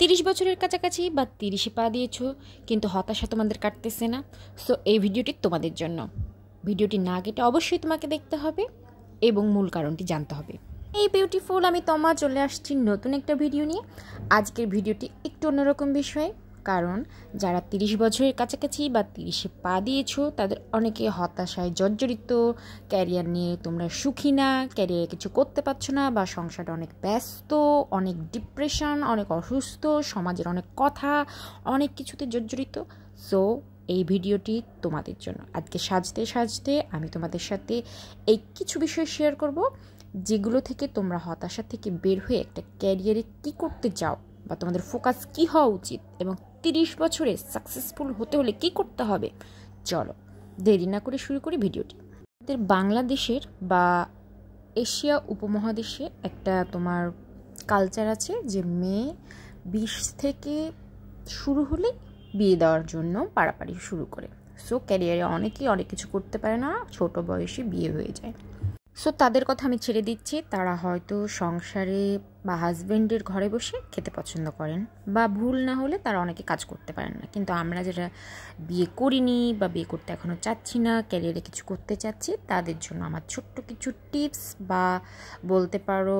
তিরিশ বছরের কাছাকাছি বা তিরিশে পা দিয়েছ কিন্তু হতাশা তোমাদের কাটতেছে না সো এই ভিডিওটি তোমাদের জন্য ভিডিওটি না কেটে অবশ্যই তোমাকে দেখতে হবে এবং মূল কারণটি জানতে হবে এই বিউটিফুল আমি তোমা চলে আসছি নতুন একটা ভিডিও নিয়ে আজকের ভিডিওটি একটু অন্যরকম বিষয়ে কারণ যারা তিরিশ বছরের কাছাকাছি বা তিরিশে পা দিয়েছো তাদের অনেকে হতাশায় জর্জরিত ক্যারিয়ার নিয়ে তোমরা সুখী না ক্যারিয়ারে কিছু করতে পারছো না বা সংসারটা অনেক ব্যস্ত অনেক ডিপ্রেশন অনেক অসুস্থ সমাজের অনেক কথা অনেক কিছুতে জর্জরিত সো এই ভিডিওটি তোমাদের জন্য আজকে সাজতে সাজতে আমি তোমাদের সাথে এই কিছু বিষয় শেয়ার করব যেগুলো থেকে তোমরা হতাশা থেকে বের হয়ে একটা ক্যারিয়ারে কি করতে চাও বা তোমাদের ফোকাস কি হওয়া উচিত এবং তিরিশ বছরে সাকসেসফুল হতে হলে কি করতে হবে চলো দেরি না করে শুরু করি ভিডিওটি আমাদের বাংলাদেশের বা এশিয়া উপমহাদেশে একটা তোমার কালচার আছে যে মেয়ে বিশ থেকে শুরু হলে বিয়ে দেওয়ার জন্য পাড়াপাড়ি শুরু করে সো ক্যারিয়ারে অনেকেই অনেক কিছু করতে পারে না ছোট বয়সে বিয়ে হয়ে যায় সো তাদের কথা আমি ছেড়ে দিচ্ছি তারা হয়তো সংসারে বা হাজব্যান্ডের ঘরে বসে খেতে পছন্দ করেন বা ভুল না হলে তারা অনেকে কাজ করতে পারেন না কিন্তু আমরা যারা বিয়ে করিনি বা বিয়ে করতে এখনও চাচ্ছি না ক্যারিয়ারে কিছু করতে চাচ্ছি তাদের জন্য আমার ছোট্ট কিছু টিপস বা বলতে পারো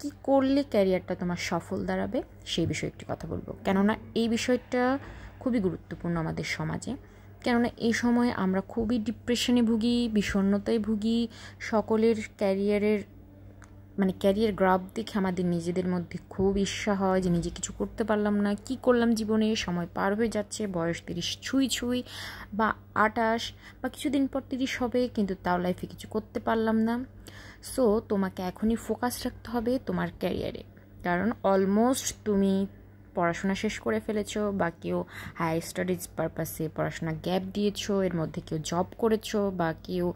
কি করলে ক্যারিয়ারটা তোমার সফল দাঁড়াবে সেই বিষয়ে একটি কথা বলবো কেননা এই বিষয়টা খুবই গুরুত্বপূর্ণ আমাদের সমাজে কেননা এই সময় আমরা খুবই ডিপ্রেশনে ভুগি বিষণ্নতায় ভুগি সকলের ক্যারিয়ারের মানে ক্যারিয়ার গ্রাফ দেখে আমাদের নিজেদের মধ্যে খুব ঈর্ষা হয় যে নিজে কিছু করতে পারলাম না কি করলাম জীবনে সময় পার হয়ে যাচ্ছে বয়স তিরিশ ছুঁই ছুঁই বা আটাশ বা কিছুদিন পর তিরিশ হবে কিন্তু তাও লাইফে কিছু করতে পারলাম না সো তোমাকে এখনই ফোকাস রাখতে হবে তোমার ক্যারিয়ারে কারণ অলমোস্ট তুমি পড়াশোনা শেষ করে ফেলেছো বা কেউ হায়ার স্টাডিজ পারপাসে পড়াশোনা গ্যাপ দিয়েছো এর মধ্যে কেউ জব করেছো বা কেউ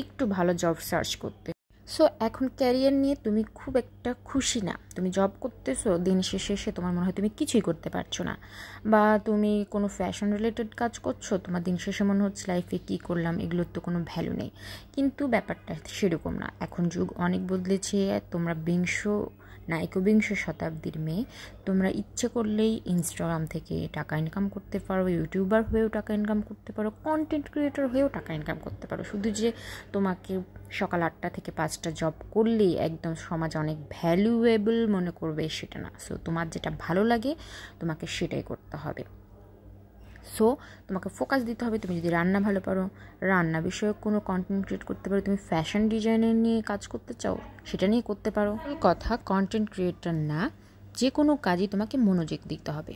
একটু ভালো জব সার্চ করতে সো এখন ক্যারিয়ার নিয়ে তুমি খুব একটা খুশি না তুমি জব করতেছো দিন শেষে এসে তোমার মনে হয় তুমি কিছুই করতে পারছো না বা তুমি কোনো ফ্যাশন রিলেটেড কাজ করছো তোমার দিন শেষে মনে হচ্ছে লাইফে কী করলাম এগুলোর তো কোনো ভ্যালু নেই কিন্তু ব্যাপারটা সেরকম না এখন যুগ অনেক বদলেছে তোমরা বিংশ না একবিংশ শতাব্দীর মেয়ে তোমরা ইচ্ছে করলেই ইনস্টাগ্রাম থেকে টাকা ইনকাম করতে পারো ইউটিউবার হয়েও টাকা ইনকাম করতে পারো কন্টেন্ট ক্রিয়েটর হয়েও টাকা ইনকাম করতে পারো শুধু যে তোমাকে সকাল আটটা থেকে পাঁচটা জব করলেই একদম সমাজ অনেক ভ্যালুয়েবল মনে করবে সেটা না সো তোমার যেটা ভালো লাগে তোমাকে সেটাই করতে হবে সো তোমাকে ফোকাস দিতে হবে তুমি যদি রান্না ভালো পারো রান্না বিষয়ক কোনো কন্টেন্ট ক্রিয়েট করতে পারো তুমি ফ্যাশন ডিজাইনের নিয়ে কাজ করতে চাও সেটা নিয়ে করতে পারো কথা কন্টেন্ট ক্রিয়েটার না যে কোনো কাজই তোমাকে মনোযোগ দিতে হবে